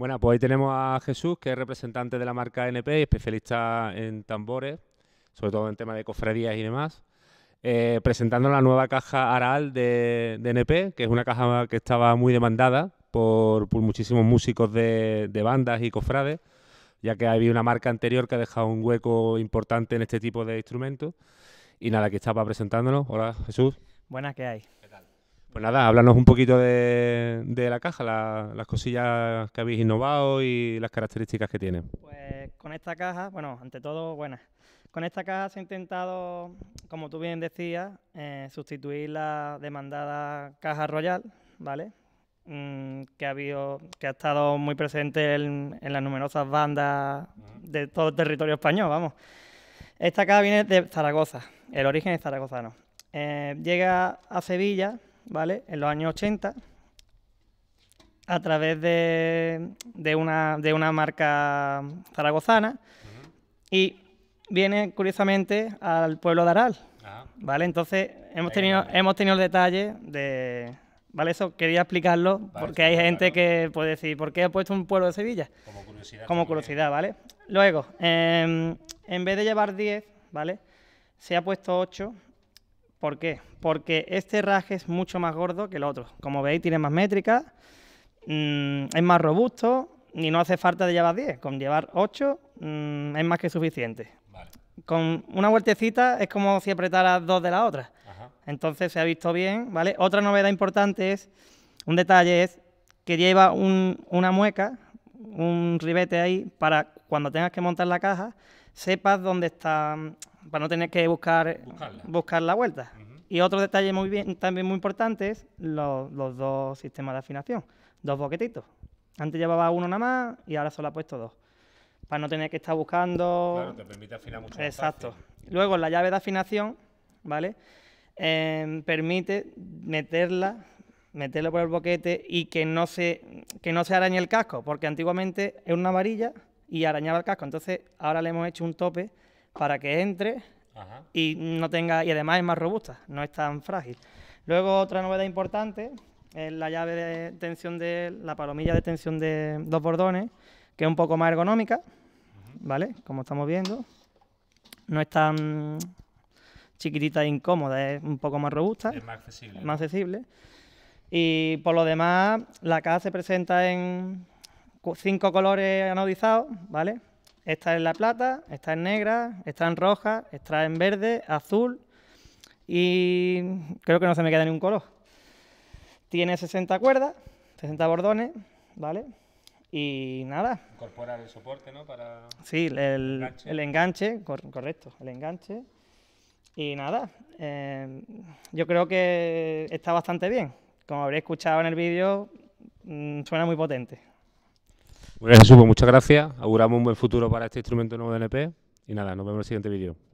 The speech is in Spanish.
Bueno, pues ahí tenemos a Jesús, que es representante de la marca NP y especialista en tambores, sobre todo en tema de cofradías y demás, eh, presentando la nueva caja Aral de, NP, que es una caja que estaba muy demandada por, muchísimos músicos de, bandas y cofrades, ya que había una marca anterior que ha dejado un hueco importante en este tipo de instrumentos. Y nada, aquí estaba presentándonos. Hola, Jesús. Buenas, ¿qué hay? Pues nada, háblanos un poquito de, la caja, las cosillas que habéis innovado y las características que tiene. Pues con esta caja, bueno, ante todo, buenas. Con esta caja se ha intentado, como tú bien decías, eh, sustituir la demandada caja Royal, ¿vale? Mm, que, ha habido, que ha estado muy presente en, las numerosas bandas de todo el territorio español, vamos. Esta caja viene de Zaragoza, el origen es zaragozano. Eh, llega a Sevilla ¿vale? En los años 80, a través de, de, una, de una, marca zaragozana, y viene curiosamente al pueblo de Aral, ¿vale? Entonces hemos tenido, hemos tenido el detalle de... ¿Vale? Eso quería explicarlo porque hay gente que puede decir, ¿por qué ha puesto un pueblo de Sevilla? Como curiosidad. ¿vale? Luego, em, en vez de llevar 10, ¿vale? Se ha puesto 8 ¿Por qué? Porque este raje es mucho más gordo que el otro. Como veis, tiene más métrica, mm, es más robusto y no hace falta de llevar 10. Con llevar 8 mm, es más que suficiente. Con una vueltecita es como si apretaras dos de la otra. Entonces se ha visto bien, ¿vale? Otra novedad importante es, un detalle es que lleva una mueca, un ribete ahí, para cuando tengas que montar la caja, sepas dónde está, para no tener que buscar, buscar la vuelta. Y otro detalle muy bien, también muy importante es los, dos sistemas de afinación, dos boquetitos. Antes llevaba uno nada más y ahora solo ha puesto dos. Para no tener que estar buscando. Claro, te permite afinar mucho Exacto. Luego la llave de afinación, ¿vale? Em, permite meterla, meterla por el boquete y que no se, que no se arañe el casco, porque antiguamente es una varilla y arañaba el casco. Entonces, ahora le hemos hecho un tope para que entre y no tenga. Y además es más robusta, no es tan frágil. Luego, otra novedad importante es la llave de tensión de la palomilla de tensión de dos bordones, que es un poco más ergonómica, ¿vale? Como estamos viendo. No es tan chiquitita e incómoda, es un poco más robusta. Es más accesible. Es más accesible. Y por lo demás, la caja se presenta en, cinco colores anodizados, ¿vale? Esta es la plata, esta es negra, esta en roja, esta en verde, azul y creo que no se me queda ni un color. Tiene 60 cuerdas, 60 bordones, ¿vale? Y nada. Incorporar el soporte, ¿no? sí, el, enganche. correcto, el enganche. Y nada, em, yo creo que está bastante bien. Como habréis escuchado en el vídeo, mm, suena muy potente. Bueno, Jesús, pues muchas gracias. Auguramos un buen futuro para este instrumento nuevo de NP. Y nada, nos vemos en el siguiente vídeo.